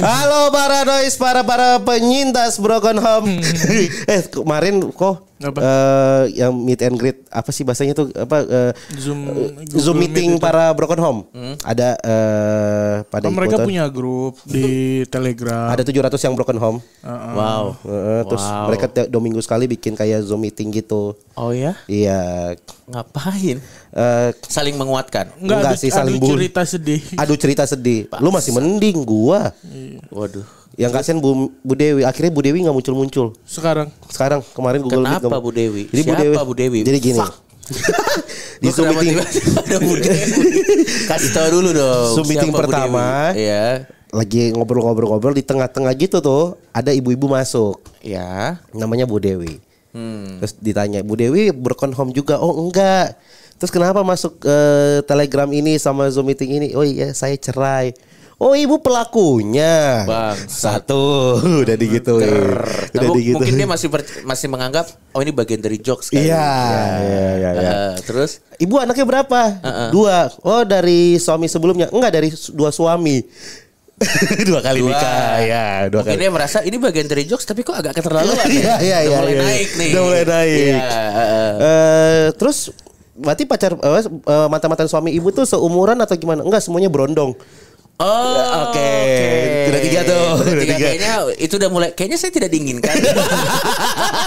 Halo para noise, para para penyintas broken home. Hmm. eh kemarin kok apa? Uh, yang meet and greet apa sih bahasanya tuh apa uh, zoom uh, zoom meeting meet para broken home hmm? ada uh, pada oh, mereka punya grup di telegram ada 700 yang broken home uh -uh. wow uh, terus mereka dua sekali bikin kayak zoom meeting gitu oh ya iya ngapain uh, saling menguatkan enggak, sih saling adu cerita sedih adu cerita sedih lu masih mending gua iya. waduh yang kasihan Bu, Bu Dewi, akhirnya Bu Dewi nggak muncul-muncul. Sekarang. Sekarang kemarin Google Kenapa Meet Bu Dewi? Jadi Siapa Bu Dewi? Bu Dewi? Jadi gini. Fuck. di Zoom meeting. Ada Bu Dewi. Kasih tahu dulu dong. Zoom meeting Siapa pertama. Iya. Lagi ngobrol-ngobrol-ngobrol di tengah-tengah gitu tuh ada ibu-ibu masuk. Ya. Namanya Bu Dewi. Hmm. Terus ditanya Bu Dewi home juga. Oh enggak. Terus kenapa masuk uh, Telegram ini sama Zoom meeting ini? Oh iya, saya cerai. Oh ibu pelakunya. Bang. Satu udah digituin. Udah nah, Mungkin dia masih masih menganggap oh ini bagian dari jokes kan. Iya. Iya iya iya. Uh, terus ibu anaknya berapa? Uh -uh. Dua. Oh dari suami sebelumnya. Enggak dari dua suami. dua kali dua. nikah ya dua Mungkin kali. dia merasa ini bagian dari jokes tapi kok agak keterlaluan ya, ya, ya, udah ya, mulai ya. naik nih udah mulai naik ya, uh, uh, terus berarti pacar uh, eh, mantan mantan suami ibu tuh seumuran atau gimana enggak semuanya berondong Oh, ya, oke. Okay. Okay. Udah tiga tuh. Udah, tiga. tiga. Kayaknya itu udah mulai. Kayaknya saya tidak diinginkan.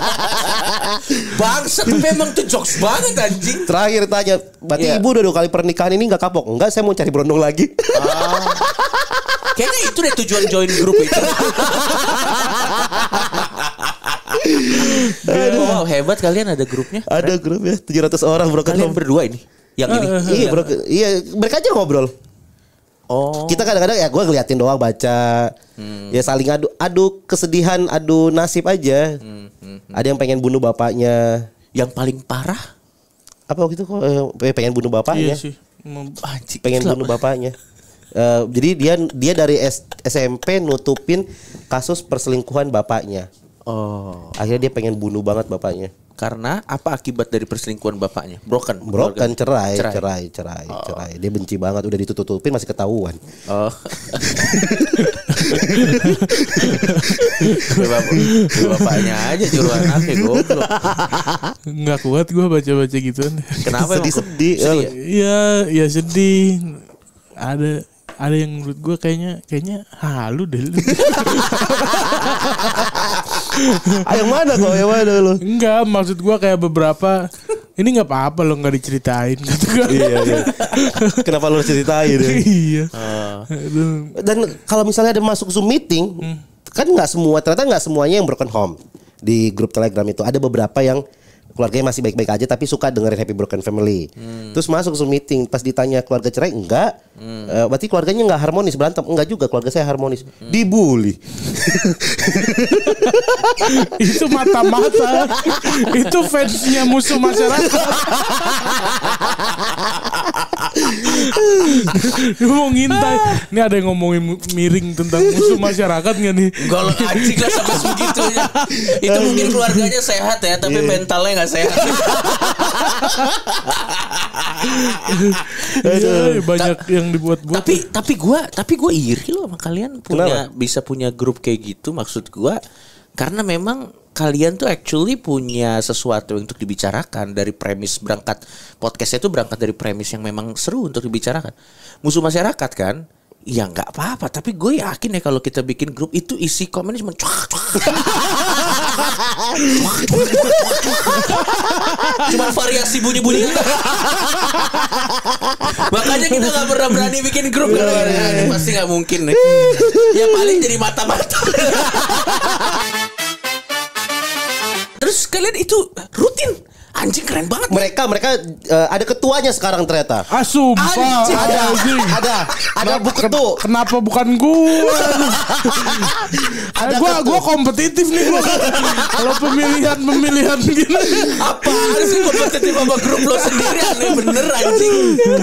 Bangsat memang tuh jokes banget anjing. Terakhir tanya, berarti yeah. ibu udah dua kali pernikahan ini nggak kapok? Enggak, saya mau cari berondong lagi. Ah. Kayaknya itu deh tujuan join grup itu. wow, hebat kalian ada grupnya. Ada grupnya, tujuh 700 orang bro. Kalian berdua ini yang ini. Uh, iya, iya. bro. Iya, mereka aja ngobrol. Oh. Kita kadang-kadang ya gue ngeliatin doang baca. Hmm. Ya saling adu adu kesedihan, adu nasib aja. Hmm. Hmm. hmm. Ada yang pengen bunuh bapaknya. Yang paling parah apa waktu itu kok eh, pengen bunuh bapaknya? Iya sih. pengen Selama. bunuh bapaknya. uh, jadi dia dia dari S, SMP nutupin kasus perselingkuhan bapaknya. Oh. Akhirnya dia pengen bunuh banget bapaknya karena apa akibat dari perselingkuhan bapaknya? Broken. Broken cerai, cerai, cerai, cerai, oh. cerai. Dia benci banget udah ditutup-tutupin masih ketahuan. Oh. bapaknya aja juruan anaknya goblok. Enggak kuat gua baca-baca gitu Kenapa sedih-sedih? Sedih, oh. ya, ya sedih. Ada ada yang menurut gue kayaknya kayaknya halu deh lu. Ah, yang mana kok? Yang mana lu? Enggak, maksud gue kayak beberapa ini nggak apa-apa lo nggak diceritain gitu kan. iya, iya. Kenapa lo ceritain ya? iya. Uh. Dan kalau misalnya ada masuk Zoom meeting, hmm. kan nggak semua ternyata nggak semuanya yang broken home di grup Telegram itu. Ada beberapa yang keluarganya masih baik-baik aja tapi suka dengerin Happy Broken Family. Hmm. Terus masuk Zoom meeting pas ditanya keluarga cerai enggak. Hmm. Uh, berarti keluarganya enggak harmonis berantem. Enggak juga keluarga saya harmonis. Hmm. Dibully. itu mata-mata. itu fansnya musuh masyarakat. Dia mau ngintai. Ini ada yang ngomongin miring tentang musuh masyarakat gak nih? Gak lah anjing lah sampai segitunya. Itu mungkin keluarganya sehat ya, tapi yeah. mentalnya gak sehat. Iya, iya, banyak Ta yang dibuat-buat. Tapi ya. tapi gue, tapi gue iri loh sama kalian punya bisa punya grup kayak gitu maksud gue karena memang kalian tuh actually punya sesuatu untuk dibicarakan dari premis berangkat podcastnya itu berangkat dari premis yang memang seru untuk dibicarakan musuh masyarakat kan ya nggak apa-apa tapi gue yakin ya kalau kita bikin grup itu isi komen cuma cuma variasi bunyi bunyi makanya kita nggak pernah berani bikin grup iya, kan iya, iya. pasti nggak mungkin ya paling jadi mata mata Kalian itu rutin anjing keren banget. Mereka mereka uh, ada ketuanya sekarang ternyata. Asum. Anjing. Ada, anjing. ada ada buku tuh Kenapa bukan gue? ada gue eh, gue kompetitif nih gue. Kalau pemilihan pemilihan gini. Apa sih kompetitif sama grup lo sendiri aneh bener anjing.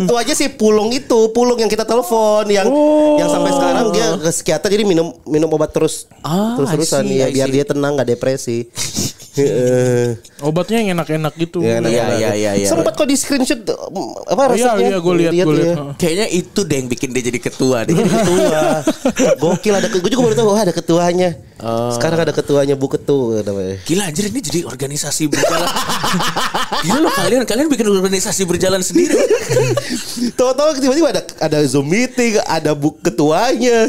Ketuanya sih Pulung itu, Pulung yang kita telepon yang oh. yang sampai sekarang dia ke psikiater jadi minum minum obat terus ah, terus terusan ya biar dia tenang gak depresi. Obatnya yang enak-enak gitu itu. Iya iya iya iya. iya ya, Sempat kok di screenshot apa oh, Iya iya gue lihat gitu gue lihat. Ya. Oh. Kayaknya itu deh yang bikin dia jadi ketua Dia Jadi ketua. Gokil ada gue juga baru tahu oh, ada ketuanya. Oh. Sekarang ada ketuanya Bu Ketu namanya. Gila anjir ini jadi organisasi berjalan. Gila lo kalian kalian bikin organisasi berjalan sendiri. Tahu-tahu tiba-tiba ada ada Zoom meeting, ada Bu Ketuanya.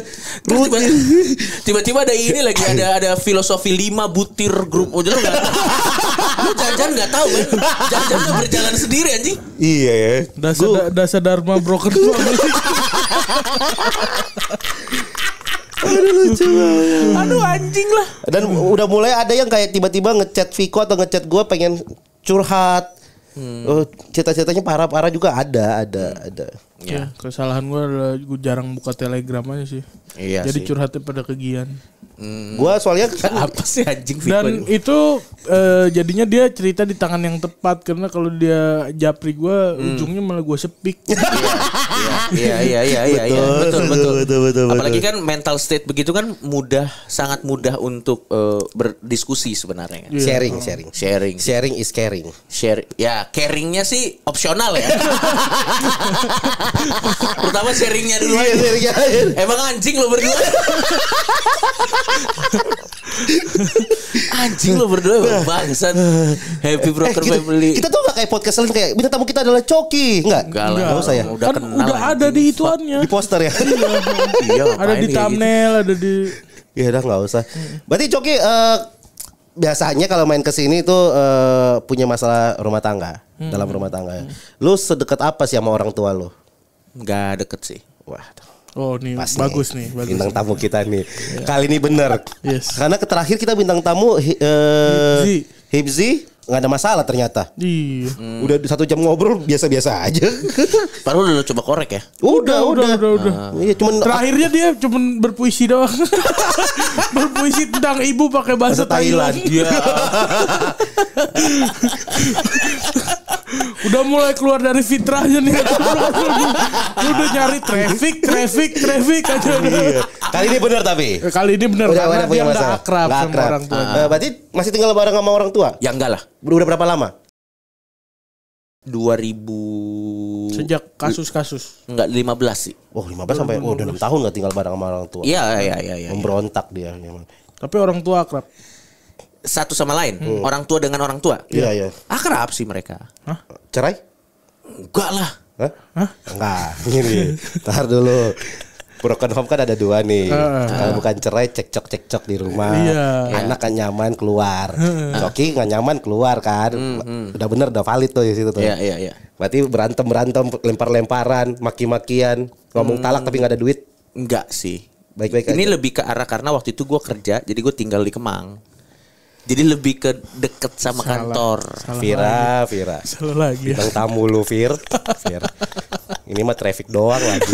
Tiba-tiba ada ini lagi ada ada filosofi lima butir grup. Oh, Lu jajan gak tau kan? Jajan tuh berjalan sendiri anjing. Iya ya. Dasar da, dasar dharma broker. Aduh lucu Aduh anjing lah. Dan udah mulai ada yang kayak tiba-tiba ngechat Viko atau ngechat gue pengen curhat. Hmm. Oh, cita-citanya parah-parah juga ada, ada, ada. Ya. Iya, kesalahan gue adalah gue jarang buka telegram aja sih. Iya Jadi sih. curhatnya pada kegian. Hmm. Gue soalnya kan apa sih anjing Dan itu uh, jadinya dia cerita di tangan yang tepat karena kalau dia japri gue hmm. ujungnya malah gue sepik. Iya iya iya iya, iya, iya. betul betul betul betul. Apalagi kan mental state begitu kan mudah sangat mudah untuk uh, berdiskusi sebenarnya. Yeah. Sharing oh. sharing sharing sharing is caring. Share ya caringnya sih opsional ya. Pertama sharingnya dulu iya, sharingnya. Emang anjing lo berdua Anjing lo berdua nah. Bangsat Happy eh, Broker eh, kita, Family Kita tuh gak kayak podcast lain Kayak kita tamu kita adalah Coki Enggak Enggak lah Enggak usah ya Udah, kan kenal udah ada di ituannya Di poster ya iya, iya, iya Ada di gitu? thumbnail gitu. Ada di Ya udah gak usah Berarti Coki uh, biasanya kalau main ke sini itu uh, eh, punya masalah rumah tangga, hmm. dalam rumah tangga. Hmm. Lu sedekat apa sih sama orang tua lu? Nggak deket sih. Wah. Oh, ini Pas bagus nih, nih bagus. Bintang tamu kita nih. Iya. Kali ini bener. Yes. Karena terakhir kita bintang tamu uh, Hibzi. Hibzi nggak ada masalah ternyata. Iya. Hmm. Udah satu jam ngobrol biasa-biasa aja. Paru udah coba korek ya? Udah, udah, udah, udah. Ah. Iya, cuman terakhirnya dia cuman berpuisi doang. berpuisi tentang ibu pakai bahasa Thailand. Iya. udah mulai keluar dari fitrahnya nih udah nyari traffic traffic traffic aja iya. kali ini benar tapi kali ini benar karena dia udah akrab, akrab sama orang tua uh, berarti masih tinggal bareng sama orang tua ya enggak lah Udah berapa lama? 2000 Sejak kasus-kasus. Enggak 15 sih. Oh, 15 sampai 2015. oh, udah 6 tahun enggak tinggal bareng sama orang tua. Iya, iya, iya, iya. iya. Memberontak ya. dia memang. Tapi orang tua akrab. Satu sama lain, hmm. orang tua dengan orang tua. Iya, iya. Akrab sih mereka. Hah? Cerai? Enggak lah. Hah? Hah? Enggak, gini. Tar dulu broken home kan ada dua nih. Uh, Kalau uh. bukan cerai cekcok cekcok di rumah. Iya. Anak kan nyaman keluar. Coki nggak nyaman keluar kan. Uh, Udah bener udah valid tuh di situ tuh. Iya iya iya. Berarti berantem berantem lempar lemparan maki makian ngomong hmm. talak tapi nggak ada duit. Enggak sih. Baik baik. Ini aja. lebih ke arah karena waktu itu gue kerja jadi gue tinggal di Kemang. Jadi lebih ke deket sama salah, kantor. Salah Vira, lagi. Vira. Salah lagi. Bintang tamu lu Vir. Vir. ini mah traffic doang lagi.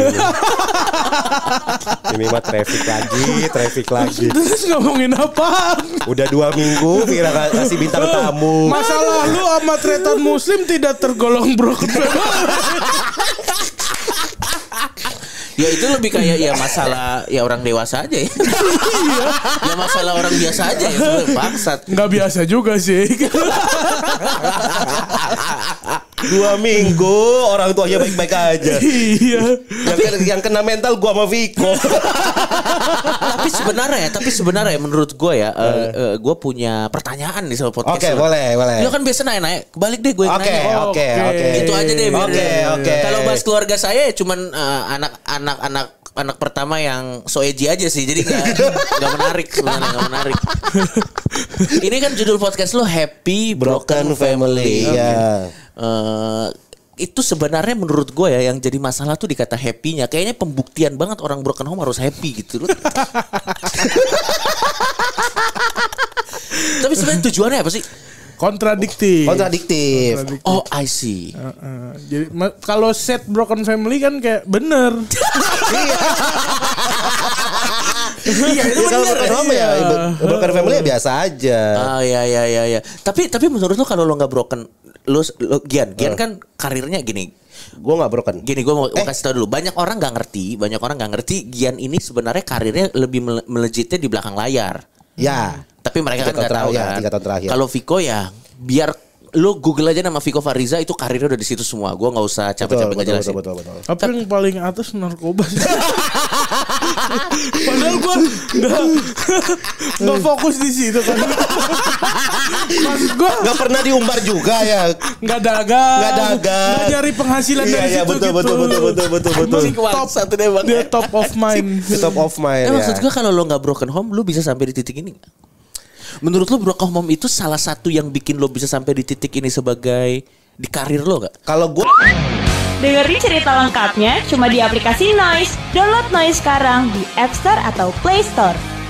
ini mah traffic lagi, traffic lagi. Terus ngomongin apa? Udah dua minggu Mira kasih bintang tamu. Masalah lu sama tretan muslim tidak tergolong bro. Ya itu lebih kayak ya masalah ya orang dewasa aja ya. Iya. ya masalah orang biasa aja ya. Bangsat. Enggak biasa juga sih. Dua minggu orang tuanya baik-baik aja. Iya. Yang, tapi, yang kena mental gua sama Viko. tapi sebenarnya tapi sebenarnya menurut gua ya, uh, uh, gua punya pertanyaan nih sama podcast. Oke, okay, boleh, boleh. Lu kan biasa naik-naik, balik deh gue okay, nanya. Oke, oke, oke. Itu aja deh. Oke, oke. Okay. Kalau bahas keluarga saya cuman anak-anak-anak anak pertama yang so edgy aja sih jadi nggak menarik sebenarnya nggak menarik ini kan judul podcast lo happy broken, broken family, family. Yeah. Iya uh, itu sebenarnya menurut gue ya yang jadi masalah tuh dikata happy-nya. Kayaknya pembuktian banget orang broken home harus happy gitu. loh. Tapi sebenarnya tujuannya apa sih? kontradiktif. Kontradiktif. kontradiktif. Oh, I see. Uh, uh. Jadi kalau set broken family kan kayak bener. Iya iya itu benar family ya broken ya, iya. family ya biasa aja ah ya ya ya ya tapi tapi menurut lu kalau lu nggak broken lu, lu Gian Gian eh. kan karirnya gini gue nggak broken gini gue mau eh. kasih tau dulu banyak orang nggak ngerti banyak orang nggak ngerti Gian ini sebenarnya karirnya lebih melejitnya di belakang layar ya tapi mereka kan nggak tahu ya, kan kalau Viko ya biar lu Google aja nama Viko Fariza itu karirnya udah di situ semua. Gue nggak usah capek-capek ngejelasin. Tapi yang paling atas narkoba. Padahal gue nggak nggak fokus di situ kan. mas gue nggak pernah diumbar juga ya. Nggak dagang. Nggak dagang. Nggak nyari penghasilan iya, dari iya, situ betul, gitu. Betul betul betul betul betul. top satu deh bang. top of mind. top of mind. Eh, Maksud gue kalau lo nggak broken home, lo bisa sampai di titik ini. nggak? Menurut lo broken home itu salah satu yang bikin lo bisa sampai di titik ini sebagai di karir lo gak? Kalau gue Dengerin cerita lengkapnya cuma di aplikasi Noise. Download Noise sekarang di App Store atau Play Store.